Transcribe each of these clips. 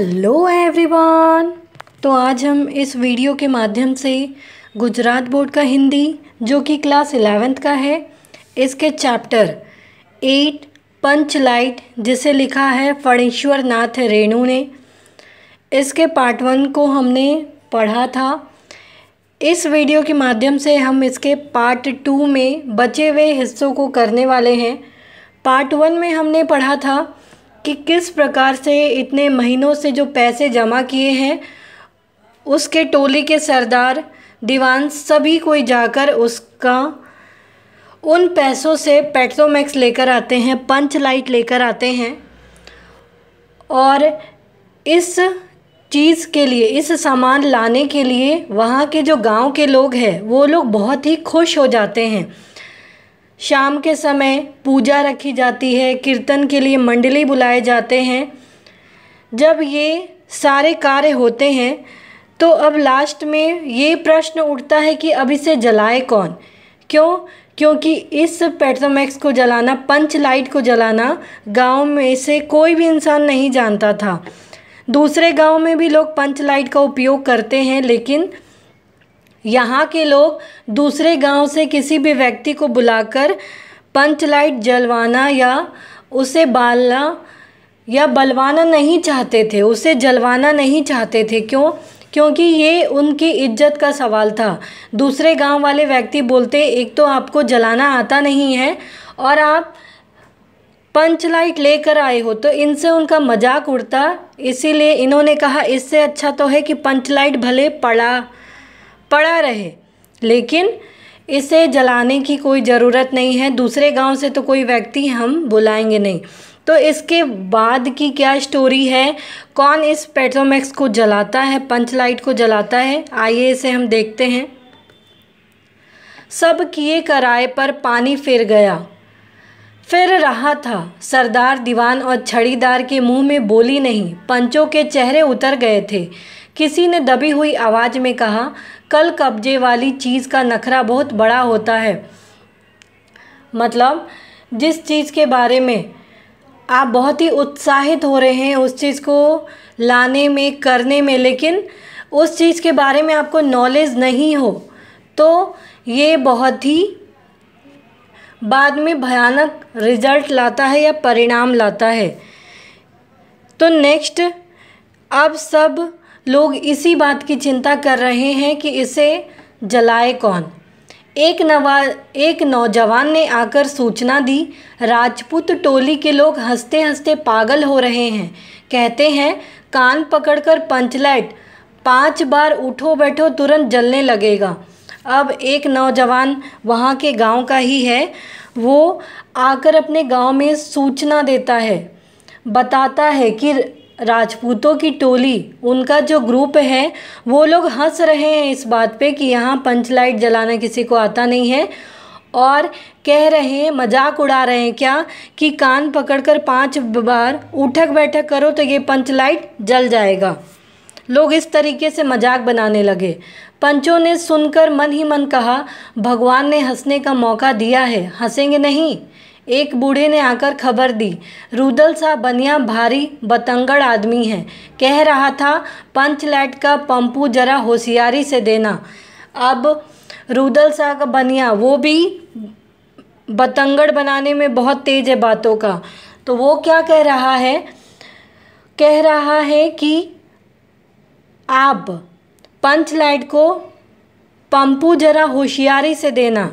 hello everyone तो आज हम इस वीडियो के माध्यम से गुजरात बोर्ड का हिंदी जो कि क्लास इलेवेंथ का है इसके चैप्टर एट पंच लाइट जिसे लिखा है फणेश्वर नाथ रेणु ने इसके पार्ट वन को हमने पढ़ा था इस वीडियो के माध्यम से हम इसके पार्ट टू में बचे हुए हिस्सों को करने वाले हैं पार्ट वन में हमने पढ़ा था कि किस प्रकार से इतने महीनों से जो पैसे जमा किए हैं उसके टोली के सरदार दीवान सभी कोई जाकर उसका उन पैसों से पेट्रोमैक्स लेकर आते हैं पंच लाइट लेकर आते हैं और इस चीज़ के लिए इस सामान लाने के लिए वहाँ के जो गांव के लोग हैं वो लोग बहुत ही खुश हो जाते हैं शाम के समय पूजा रखी जाती है कीर्तन के लिए मंडली बुलाए जाते हैं जब ये सारे कार्य होते हैं तो अब लास्ट में ये प्रश्न उठता है कि अब इसे जलाए कौन क्यों क्योंकि इस पेट्रोमैक्स को जलाना पंच लाइट को जलाना गांव में से कोई भी इंसान नहीं जानता था दूसरे गांव में भी लोग पंच लाइट का उपयोग करते हैं लेकिन यहाँ के लोग दूसरे गांव से किसी भी व्यक्ति को बुलाकर पंचलाइट जलवाना या उसे बालना या बलवाना नहीं चाहते थे उसे जलवाना नहीं चाहते थे क्यों क्योंकि ये उनकी इज्जत का सवाल था दूसरे गांव वाले व्यक्ति बोलते एक तो आपको जलाना आता नहीं है और आप पंच लाइट लेकर आए हो तो इनसे उनका मजाक उड़ता इसीलिए इन्होंने कहा इससे अच्छा तो है कि पंच लाइट भले पड़ा पड़ा रहे लेकिन इसे जलाने की कोई ज़रूरत नहीं है दूसरे गांव से तो कोई व्यक्ति हम बुलाएंगे नहीं तो इसके बाद की क्या स्टोरी है कौन इस पेट्रोमैक्स को जलाता है पंच लाइट को जलाता है आइए इसे हम देखते हैं सब किए कराए पर पानी फिर गया फिर रहा था सरदार दीवान और छड़ीदार के मुंह में बोली नहीं पंचों के चेहरे उतर गए थे किसी ने दबी हुई आवाज़ में कहा कल कब्जे वाली चीज़ का नखरा बहुत बड़ा होता है मतलब जिस चीज़ के बारे में आप बहुत ही उत्साहित हो रहे हैं उस चीज़ को लाने में करने में लेकिन उस चीज़ के बारे में आपको नॉलेज नहीं हो तो ये बहुत ही बाद में भयानक रिजल्ट लाता है या परिणाम लाता है तो नेक्स्ट अब सब लोग इसी बात की चिंता कर रहे हैं कि इसे जलाए कौन एक नवा एक नौजवान ने आकर सूचना दी राजपूत टोली के लोग हंसते हंसते पागल हो रहे हैं कहते हैं कान पकड़कर पंचलाइट पांच बार उठो बैठो तुरंत जलने लगेगा अब एक नौजवान वहाँ के गांव का ही है वो आकर अपने गांव में सूचना देता है बताता है कि राजपूतों की टोली उनका जो ग्रुप है वो लोग हंस रहे हैं इस बात पे कि यहाँ पंच लाइट जलाना किसी को आता नहीं है और कह रहे हैं मजाक उड़ा रहे हैं क्या कि कान पकड़कर पांच बार उठक बैठक करो तो ये पंच लाइट जल जाएगा लोग इस तरीके से मजाक बनाने लगे पंचों ने सुनकर मन ही मन कहा भगवान ने हंसने का मौका दिया है हंसेंगे नहीं एक बूढ़े ने आकर खबर दी रुदल सा बनिया भारी बतंगड़ आदमी है कह रहा था पंच लाइट का पंपू जरा होशियारी से देना अब रुदल सा का बनिया वो भी बतंगड़ बनाने में बहुत तेज है बातों का तो वो क्या कह रहा है कह रहा है कि आप पंच लाइट को पंपू जरा होशियारी से देना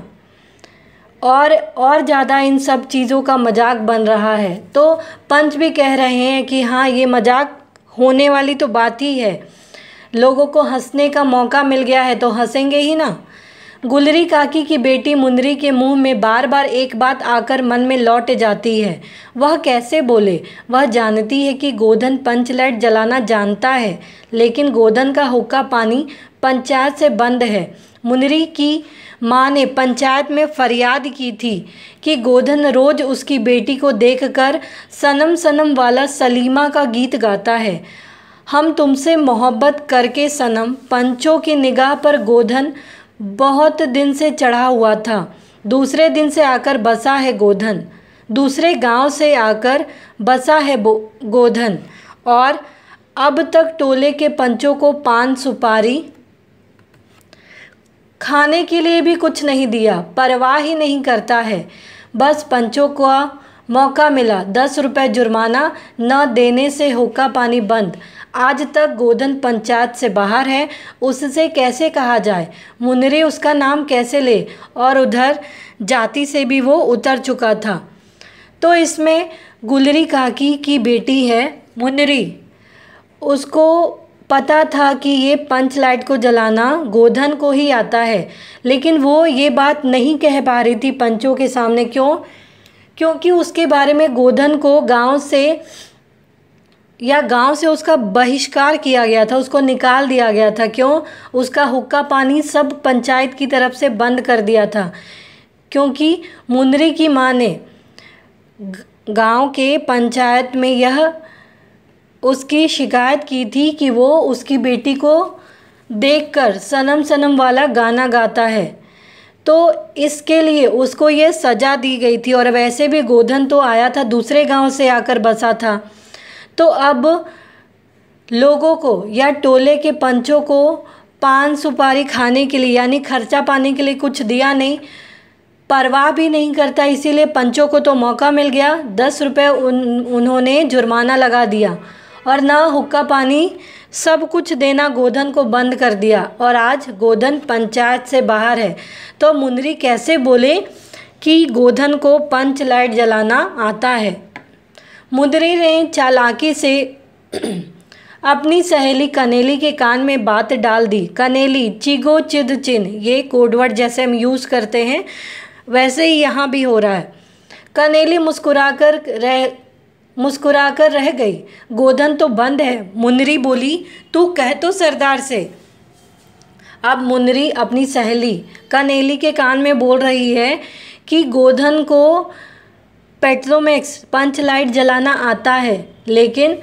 और और ज़्यादा इन सब चीज़ों का मजाक बन रहा है तो पंच भी कह रहे हैं कि हाँ ये मजाक होने वाली तो बात ही है लोगों को हंसने का मौका मिल गया है तो हंसेंगे ही ना गुलरी काकी की बेटी मुंदरी के मुंह में बार बार एक बात आकर मन में लौट जाती है वह कैसे बोले वह जानती है कि गोधन पंचलाइट जलाना जानता है लेकिन गोधन का हुक्का पानी पंचायत से बंद है मुनरी की माँ ने पंचायत में फरियाद की थी कि गोधन रोज उसकी बेटी को देखकर सनम सनम वाला सलीमा का गीत गाता है हम तुमसे मोहब्बत करके सनम पंचों की निगाह पर गोधन बहुत दिन से चढ़ा हुआ था दूसरे दिन से आकर बसा है गोधन दूसरे गांव से आकर बसा है गोधन और अब तक टोले के पंचों को पान सुपारी खाने के लिए भी कुछ नहीं दिया परवाह ही नहीं करता है बस पंचों का मौका मिला दस रुपये जुर्माना न देने से होका पानी बंद आज तक गोदन पंचायत से बाहर है उससे कैसे कहा जाए मुनरे उसका नाम कैसे ले और उधर जाति से भी वो उतर चुका था तो इसमें गुलरी काकी की बेटी है मुनरी उसको पता था कि ये पंच लाइट को जलाना गोधन को ही आता है लेकिन वो ये बात नहीं कह पा रही थी पंचों के सामने क्यों क्योंकि उसके बारे में गोधन को गांव से या गांव से उसका बहिष्कार किया गया था उसको निकाल दिया गया था क्यों उसका हुक्का पानी सब पंचायत की तरफ से बंद कर दिया था क्योंकि मुंदरी की माँ ने गांव के पंचायत में यह उसकी शिकायत की थी कि वो उसकी बेटी को देखकर सनम सनम वाला गाना गाता है तो इसके लिए उसको ये सज़ा दी गई थी और वैसे भी गोधन तो आया था दूसरे गांव से आकर बसा था तो अब लोगों को या टोले के पंचों को पान सुपारी खाने के लिए यानी खर्चा पाने के लिए कुछ दिया नहीं परवाह भी नहीं करता इसीलिए पंचों को तो मौका मिल गया दस रुपये उन उन्होंने जुर्माना लगा दिया और ना हुक्का पानी सब कुछ देना गोधन को बंद कर दिया और आज गोधन पंचायत से बाहर है तो मुंदरी कैसे बोले कि गोधन को पंच लाइट जलाना आता है मुदरी ने चालाकी से अपनी सहेली कनेली के कान में बात डाल दी कनेली चिगो चिद चिन ये कोडवर्ड जैसे हम यूज़ करते हैं वैसे ही यहाँ भी हो रहा है कनेली मुस्कुराकर रह मुस्कुराकर रह गई गोधन तो बंद है मुनरी बोली तू कह तो सरदार से अब मुनरी अपनी सहेली कनेली के कान में बोल रही है कि गोधन को पेट्रोमैक्स पंच लाइट जलाना आता है लेकिन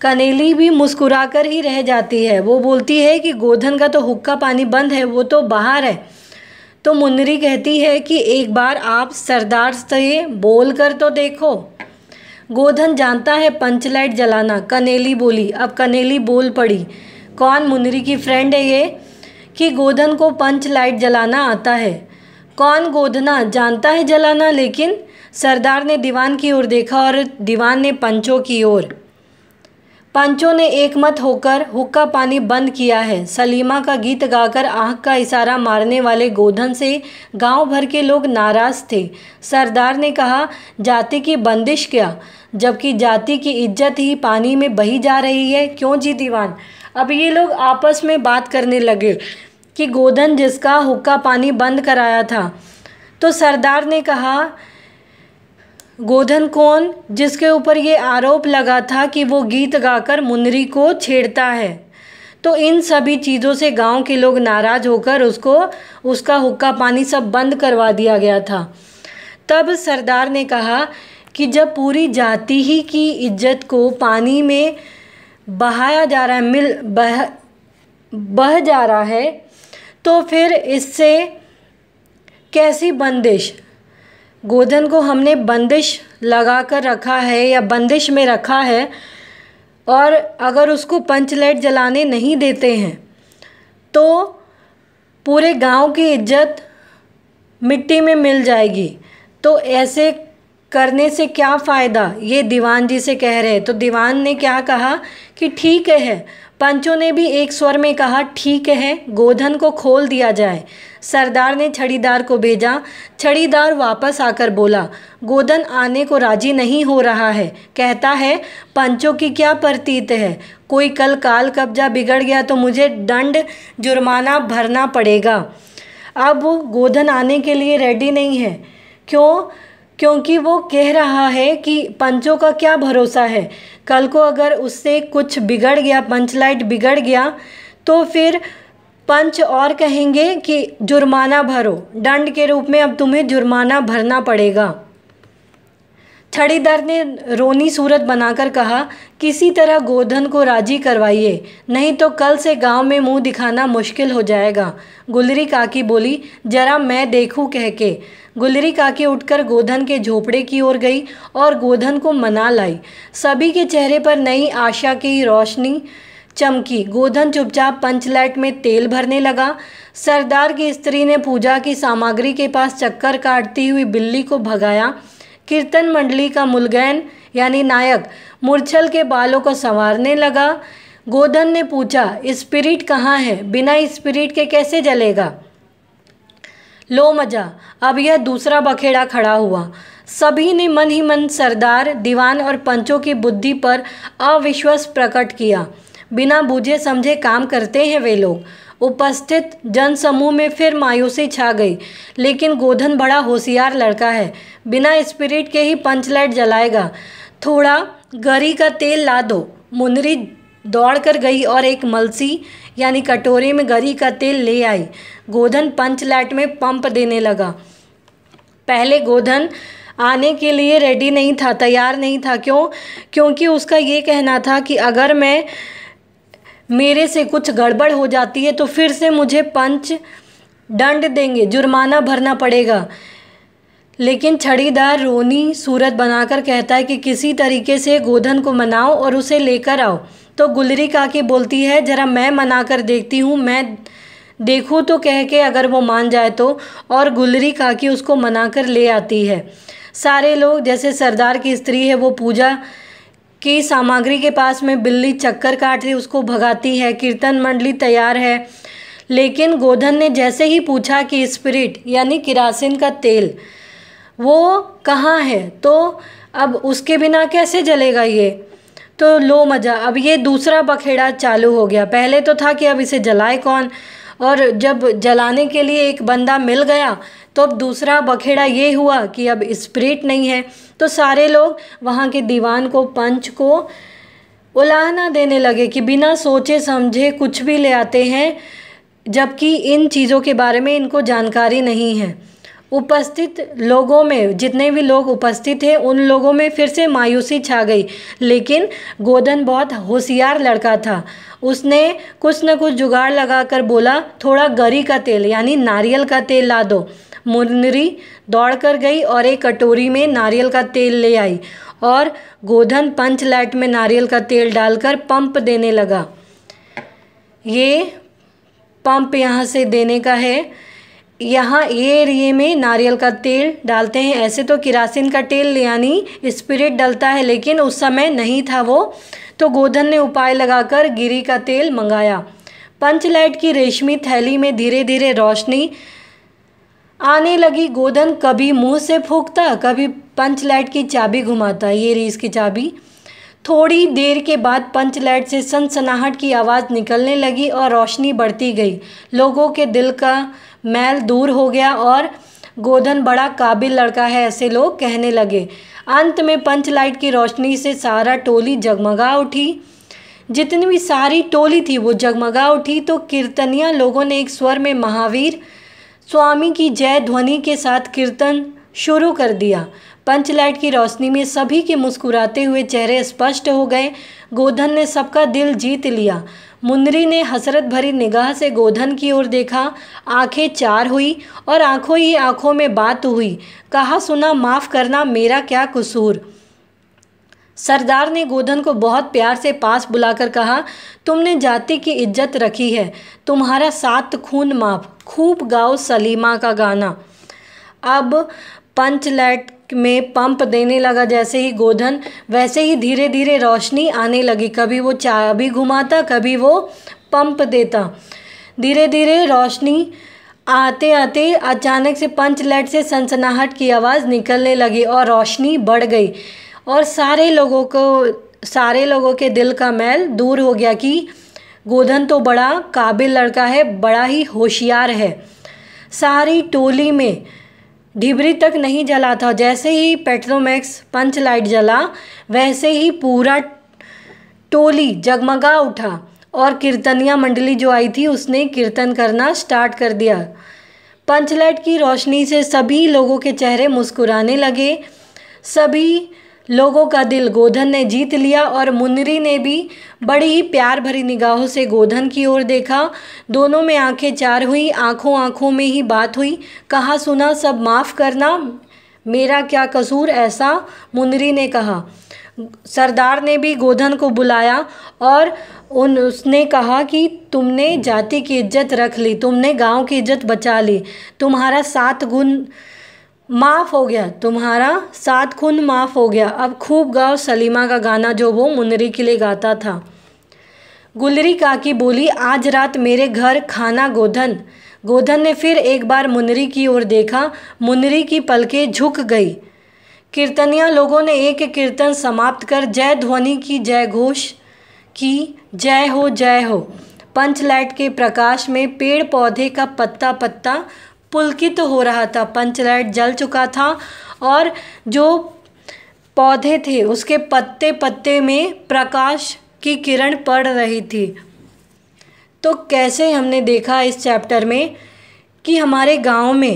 कनेली भी मुस्कुराकर ही रह जाती है वो बोलती है कि गोधन का तो हुक्का पानी बंद है वो तो बाहर है तो मुन्नरी कहती है कि एक बार आप सरदार से बोल कर तो देखो गोधन जानता है पंच लाइट जलाना कनेली बोली अब कनेली बोल पड़ी कौन मुन्नरी की फ्रेंड है ये कि गोधन को पंच लाइट जलाना आता है कौन गोधना जानता है जलाना लेकिन सरदार ने दीवान की ओर देखा और दीवान ने पंचों की ओर पंचों ने एक मत होकर हुक्का पानी बंद किया है सलीमा का गीत गाकर आँख का इशारा मारने वाले गोधन से गांव भर के लोग नाराज़ थे सरदार ने कहा जाति की बंदिश क्या जबकि जाति की इज्जत ही पानी में बही जा रही है क्यों जी दीवान अब ये लोग आपस में बात करने लगे कि गोधन जिसका हुक्का पानी बंद कराया था तो सरदार ने कहा गोधन कौन जिसके ऊपर ये आरोप लगा था कि वो गीत गाकर मुनरी को छेड़ता है तो इन सभी चीज़ों से गांव के लोग नाराज़ होकर उसको उसका हुक्का पानी सब बंद करवा दिया गया था तब सरदार ने कहा कि जब पूरी जाति ही की इज्जत को पानी में बहाया जा रहा है मिल बह बह जा रहा है तो फिर इससे कैसी बंदिश गोधन को हमने बंदिश लगा कर रखा है या बंदिश में रखा है और अगर उसको पंचलाइट जलाने नहीं देते हैं तो पूरे गांव की इज्जत मिट्टी में मिल जाएगी तो ऐसे करने से क्या फ़ायदा ये दीवान जी से कह रहे हैं तो दीवान ने क्या कहा कि ठीक है पंचों ने भी एक स्वर में कहा ठीक है गोधन को खोल दिया जाए सरदार ने छड़ीदार को भेजा छड़ीदार वापस आकर बोला गोधन आने को राजी नहीं हो रहा है कहता है पंचों की क्या प्रतीत है कोई कल काल कब्जा बिगड़ गया तो मुझे दंड जुर्माना भरना पड़ेगा अब गोधन आने के लिए रेडी नहीं है क्यों क्योंकि वो कह रहा है कि पंचों का क्या भरोसा है कल को अगर उससे कुछ बिगड़ गया पंच लाइट बिगड़ गया तो फिर पंच और कहेंगे कि जुर्माना भरो दंड के रूप में अब तुम्हें जुर्माना भरना पड़ेगा छड़ीदार ने रोनी सूरत बनाकर कहा किसी तरह गोधन को राजी करवाइए नहीं तो कल से गांव में मुंह दिखाना मुश्किल हो जाएगा गुलरी काकी बोली जरा मैं देखूं कह के गुलरी काकी उठकर गोधन के झोपड़े की ओर गई और गोधन को मना लाई सभी के चेहरे पर नई आशा की रोशनी चमकी गोधन चुपचाप पंचलाइट में तेल भरने लगा सरदार की स्त्री ने पूजा की सामग्री के पास चक्कर काटती हुई बिल्ली को भगाया कीर्तन मंडली का मुलगैन यानी नायक मूर्छल के बालों को संवारने लगा गोधन ने पूछा स्पिरिट कहाँ है बिना स्पिरिट के कैसे जलेगा लो मजा अब यह दूसरा बखेड़ा खड़ा हुआ सभी ने मन ही मन सरदार दीवान और पंचों की बुद्धि पर अविश्वास प्रकट किया बिना बूझे समझे काम करते हैं वे लोग उपस्थित जनसमूह में फिर मायूसी छा गई लेकिन गोधन बड़ा होशियार लड़का है बिना स्पिरिट के ही पंचलाइट जलाएगा थोड़ा गरी का तेल ला दो मुनरी दौड़ कर गई और एक मलसी यानी कटोरे में गरी का तेल ले आई गोधन पंचलाइट में पंप देने लगा पहले गोधन आने के लिए रेडी नहीं था तैयार नहीं था क्यों क्योंकि उसका ये कहना था कि अगर मैं मेरे से कुछ गड़बड़ हो जाती है तो फिर से मुझे पंच दंड देंगे जुर्माना भरना पड़ेगा लेकिन छड़ीदार रोनी सूरत बनाकर कहता है कि किसी तरीके से गोधन को मनाओ और उसे लेकर आओ तो गुलरी काकी बोलती है ज़रा मैं मना कर देखती हूँ मैं देखूँ तो कह के अगर वो मान जाए तो और गुलरी काकी उसको मना कर ले आती है सारे लोग जैसे सरदार की स्त्री है वो पूजा की सामग्री के पास में बिल्ली चक्कर काट रही उसको भगाती है कीर्तन मंडली तैयार है लेकिन गोधन ने जैसे ही पूछा कि स्पिरिट यानी किरासिन का तेल वो कहाँ है तो अब उसके बिना कैसे जलेगा ये तो लो मज़ा अब ये दूसरा बखेड़ा चालू हो गया पहले तो था कि अब इसे जलाए कौन और जब जलाने के लिए एक बंदा मिल गया तो अब दूसरा बखेड़ा ये हुआ कि अब स्प्रिट नहीं है तो सारे लोग वहाँ के दीवान को पंच को उलाहना देने लगे कि बिना सोचे समझे कुछ भी ले आते हैं जबकि इन चीज़ों के बारे में इनको जानकारी नहीं है उपस्थित लोगों में जितने भी लोग उपस्थित थे उन लोगों में फिर से मायूसी छा गई लेकिन गोदन बहुत होशियार लड़का था उसने कुछ न कुछ जुगाड़ लगाकर बोला थोड़ा गरी का तेल यानी नारियल का तेल ला दो मुनरी दौड़कर गई और एक कटोरी में नारियल का तेल ले आई और गोधन पंच लाइट में नारियल का तेल डालकर पंप देने लगा ये पंप यहाँ से देने का है यहाँ ये एरिए में नारियल का तेल डालते हैं ऐसे तो किरासिन का तेल यानी स्पिरिट डलता है लेकिन उस समय नहीं था वो तो गोधन ने उपाय लगाकर गिरी का तेल मंगाया पंचलाइट की रेशमी थैली में धीरे धीरे रोशनी आने लगी गोदन कभी मुंह से फूकता कभी पंच लाइट की चाबी घुमाता ये रही इसकी चाबी थोड़ी देर के बाद पंच लाइट से सनसनाहट की आवाज़ निकलने लगी और रोशनी बढ़ती गई लोगों के दिल का मैल दूर हो गया और गोधन बड़ा काबिल लड़का है ऐसे लोग कहने लगे अंत में पंच लाइट की रोशनी से सारा टोली जगमगा उठी जितनी भी सारी टोली थी वो जगमगा उठी तो कीर्तनिया लोगों ने एक स्वर में महावीर स्वामी की जय ध्वनि के साथ कीर्तन शुरू कर दिया पंच लाइट की रोशनी में सभी के मुस्कुराते हुए चेहरे स्पष्ट हो गए गोधन ने सबका दिल जीत लिया मुन्नरी ने हसरत भरी निगाह से गोधन की ओर देखा आंखें चार हुई और आंखों ही आंखों में बात हुई कहा सुना माफ़ करना मेरा क्या कसूर सरदार ने गोधन को बहुत प्यार से पास बुलाकर कहा तुमने जाति की इज्जत रखी है तुम्हारा सात खून माफ खूब गाओ सलीमा का गाना अब पंचलैट में पंप देने लगा जैसे ही गोधन वैसे ही धीरे धीरे रोशनी आने लगी कभी वो चाबी घुमाता कभी वो पंप देता धीरे धीरे रोशनी आते आते अचानक से पंचलैट से सनसनाहट की आवाज़ निकलने लगी और रोशनी बढ़ गई और सारे लोगों को सारे लोगों के दिल का मैल दूर हो गया कि गोधन तो बड़ा काबिल लड़का है बड़ा ही होशियार है सारी टोली में ढिबरी तक नहीं जला था जैसे ही पेट्रोमैक्स पंच लाइट जला वैसे ही पूरा टोली जगमगा उठा और कीर्तनिया मंडली जो आई थी उसने कीर्तन करना स्टार्ट कर दिया पंचलाइट की रोशनी से सभी लोगों के चेहरे मुस्कुराने लगे सभी लोगों का दिल गोधन ने जीत लिया और मुनरी ने भी बड़ी ही प्यार भरी निगाहों से गोधन की ओर देखा दोनों में आंखें चार हुई आंखों आंखों में ही बात हुई कहा सुना सब माफ़ करना मेरा क्या कसूर ऐसा मुनरी ने कहा सरदार ने भी गोधन को बुलाया और उन उसने कहा कि तुमने जाति की इज्जत रख ली तुमने गांव की इज्जत बचा ली तुम्हारा सात गुण माफ़ हो गया तुम्हारा सात खून माफ़ हो गया अब खूब गाओ सलीमा का गाना जो वो मुनरी के लिए गाता था गुलरी काकी बोली आज रात मेरे घर खाना गोधन गोधन ने फिर एक बार मुनरी की ओर देखा मुनरी की पलकें झुक गई कीर्तनिया लोगों ने एक कीर्तन समाप्त कर जय ध्वनि की जय घोष की जय हो जय हो पंचलाइट के प्रकाश में पेड़ पौधे का पत्ता पत्ता पुलकित तो हो रहा था पंचलाइट जल चुका था और जो पौधे थे उसके पत्ते पत्ते में प्रकाश की किरण पड़ रही थी तो कैसे हमने देखा इस चैप्टर में कि हमारे गांव में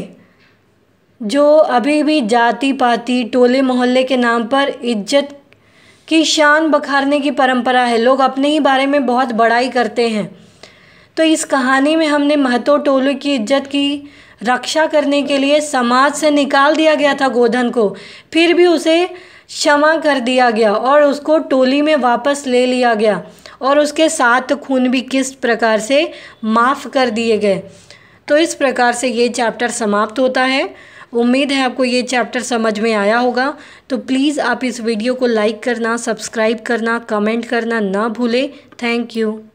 जो अभी भी जाति पाति टोले मोहल्ले के नाम पर इज्जत की शान बखारने की परंपरा है लोग अपने ही बारे में बहुत बड़ाई करते हैं तो इस कहानी में हमने महतो टोले की इज्जत की रक्षा करने के लिए समाज से निकाल दिया गया था गोधन को फिर भी उसे क्षमा कर दिया गया और उसको टोली में वापस ले लिया गया और उसके साथ खून भी किस प्रकार से माफ़ कर दिए गए तो इस प्रकार से ये चैप्टर समाप्त होता है उम्मीद है आपको ये चैप्टर समझ में आया होगा तो प्लीज़ आप इस वीडियो को लाइक करना सब्सक्राइब करना कमेंट करना ना भूलें थैंक यू